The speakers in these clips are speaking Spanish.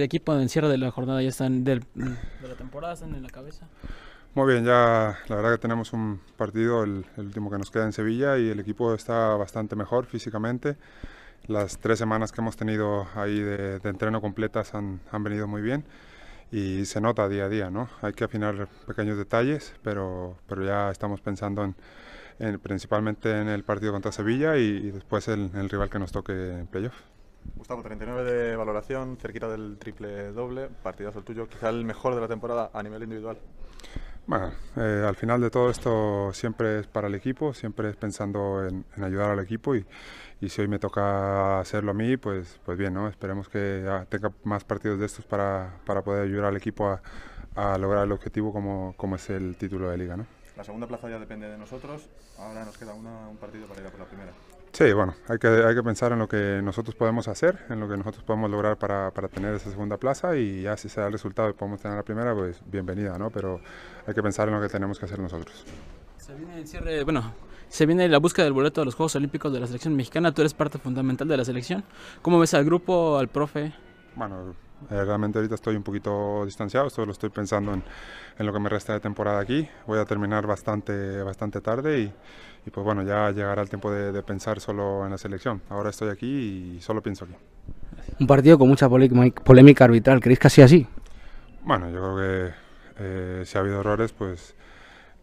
de equipo cierre de la jornada ya están del, de la temporada, están en la cabeza? Muy bien, ya la verdad que tenemos un partido, el, último que nos queda en Sevilla, y el equipo está bastante mejor físicamente. Las tres semanas que hemos tenido ahí de, entreno completas han, han, venido muy bien y se nota día a día, ¿no? Hay que afinar pequeños detalles, pero, pero ya estamos pensando en, principalmente en el partido contra Sevilla y, después el, el rival que nos toque en playoff. Gustavo, 39 de valoración, cerquita del triple doble, partidazo el tuyo, quizá el mejor de la temporada a nivel individual. Bueno, eh, al final de todo esto siempre es para el equipo, siempre es pensando en, ayudar al equipo y, si hoy me toca hacerlo a mí, pues, pues bien, ¿no? Esperemos que tenga más partidos de estos para, poder ayudar al equipo a, lograr el objetivo como, es el título de liga, ¿no? La segunda plaza ya depende de nosotros, ahora nos queda un partido para ir a por la primera. Sí, bueno, hay que, hay que pensar en lo que nosotros podemos hacer, en lo que nosotros podemos lograr para, para tener esa segunda plaza y ya si se da el resultado y podemos tener la primera, pues bienvenida, ¿no? Pero hay que pensar en lo que tenemos que hacer nosotros. Se viene el cierre, bueno, se viene la búsqueda del boleto de los Juegos Olímpicos de la selección mexicana, tú eres parte fundamental de la selección. ¿Cómo ves al grupo, al profe? Bueno, eh, realmente ahorita estoy un poquito distanciado, solo estoy pensando en, en, lo que me resta de temporada aquí. Voy a terminar bastante, bastante tarde y, pues bueno, ya llegará el tiempo de, pensar solo en la selección. Ahora estoy aquí y solo pienso aquí. Un partido con mucha polémica arbitral, ¿creéis que así así? Bueno, yo creo que eh, si ha habido errores, pues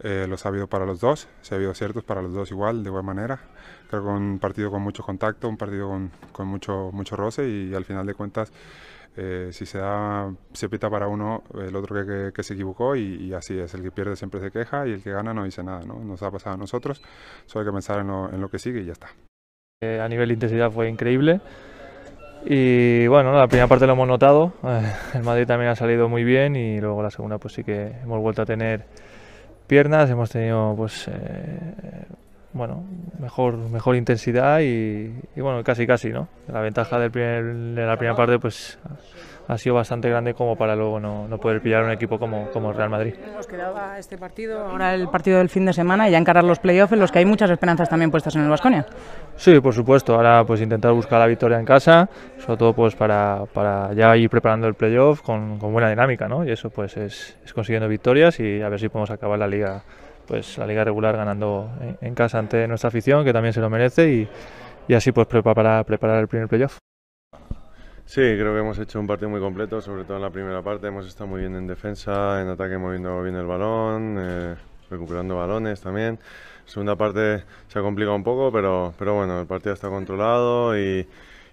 eh, los ha habido para los dos, se ha habido ciertos para los dos igual, de buena manera. Creo que un partido con mucho contacto, un partido con, mucho, mucho roce y al final de cuentas, eh, si se da, se pita para uno, el otro que, se equivocó y, así es, el que pierde siempre se queja y el que gana no dice nada, ¿no? Nos ha pasado a nosotros, solo hay que pensar en lo, que sigue y ya está. Eh, a nivel de intensidad fue increíble. Y bueno, la primera parte lo hemos notado, eh, el Madrid también ha salido muy bien y luego la segunda pues sí que hemos vuelto a tener piernas, hemos tenido pues eh, bueno, mejor, mejor intensidad y, y, bueno, casi casi, ¿no? La ventaja del primer, de la primera parte pues ha sido bastante grande como para luego no, poder pillar un equipo como, como Real Madrid. Nos quedaba este partido, ahora el partido del fin de semana y ya encarar los playoffs en los que hay muchas esperanzas también puestas en el Vasconia. Sí, por supuesto, ahora pues intentar buscar la victoria en casa, sobre todo pues para, ya ir preparando el playoff con, buena dinámica, ¿no? Y eso pues es, consiguiendo victorias y a ver si podemos acabar la liga pues la liga regular ganando en, casa ante nuestra afición que también se lo merece y, y así pues preparar, preparar el primer playoff. Sí, creo que hemos hecho un partido muy completo, sobre todo en la primera parte. Hemos estado muy bien en defensa, en ataque moviendo bien el balón, eh, recuperando balones también. Segunda parte se ha complicado un poco, pero, pero bueno, el partido está controlado y,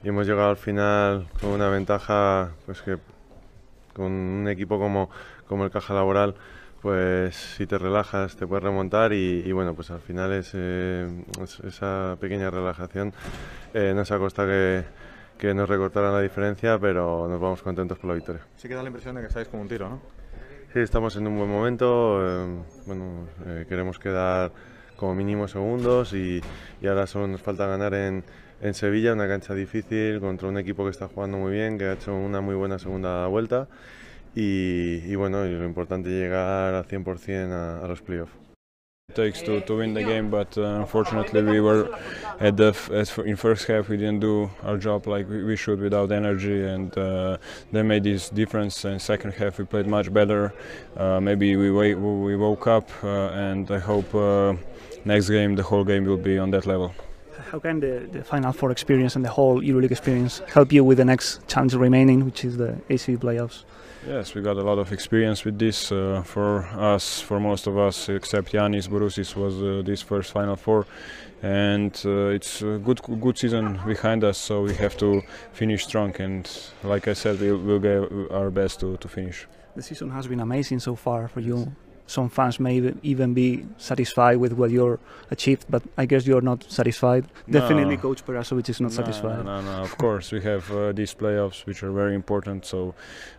y hemos llegado al final con una ventaja, pues que con un equipo como, como el Caja Laboral pues si te relajas te puedes remontar y, bueno, pues al final eh, es, esa pequeña relajación eh, nos ha costado que, que nos recortaran la diferencia, pero nos vamos contentos por la victoria. Sí que da la impresión de que estáis como un tiro, ¿no? Sí, estamos en un buen momento, eh, bueno, eh, queremos quedar como mínimo segundos y, ahora solo nos falta ganar en, Sevilla, una cancha difícil contra un equipo que está jugando muy bien, que ha hecho una muy buena segunda vuelta y, bueno, lo importante es llegar al 100% a, a los playoffs. It takes to, to win the game, but uh, unfortunately we were at the in first half we didn't do our job like we, we should without energy, and uh, they made this difference. And second half we played much better. Uh, maybe we we woke up, uh, and I hope uh, next game the whole game will be on that level. How can the, the Final Four experience and the whole EuroLeague experience help you with the next challenge remaining, which is the ACB playoffs? Yes, we got a lot of experience with this. Uh, for us, for most of us, except Yanis Borusis, was uh, this first Final Four, and uh, it's a good good season behind us. So we have to finish strong, and like I said, we will give our best to, to finish. The season has been amazing so far for you some fans may even be satisfied with what you're achieved, but I guess you're not satisfied. No. Definitely, Coach Perasovic is not no, satisfied. No, no, no. of course, we have uh, these playoffs, which are very important. So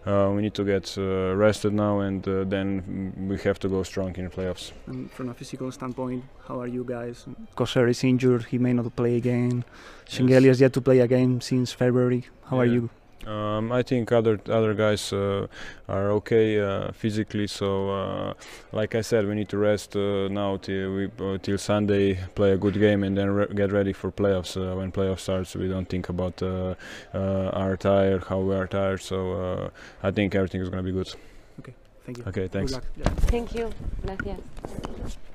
uh, we need to get uh, rested now, and uh, then we have to go strong in the playoffs. And from a physical standpoint, how are you guys? Koser is injured; he may not play again. Shingeli yes. has yet to play again since February. How yeah. are you? Um, I think other other guys uh, are okay uh, physically, so uh, like I said, we need to rest uh, now till we, uh, till Sunday, play a good game, and then re get ready for playoffs. Uh, when playoffs starts, we don't think about our tire, how we are tired. So I think everything is gonna be good. Okay, thank you. Okay, thanks. Yeah. Thank you. Gracias.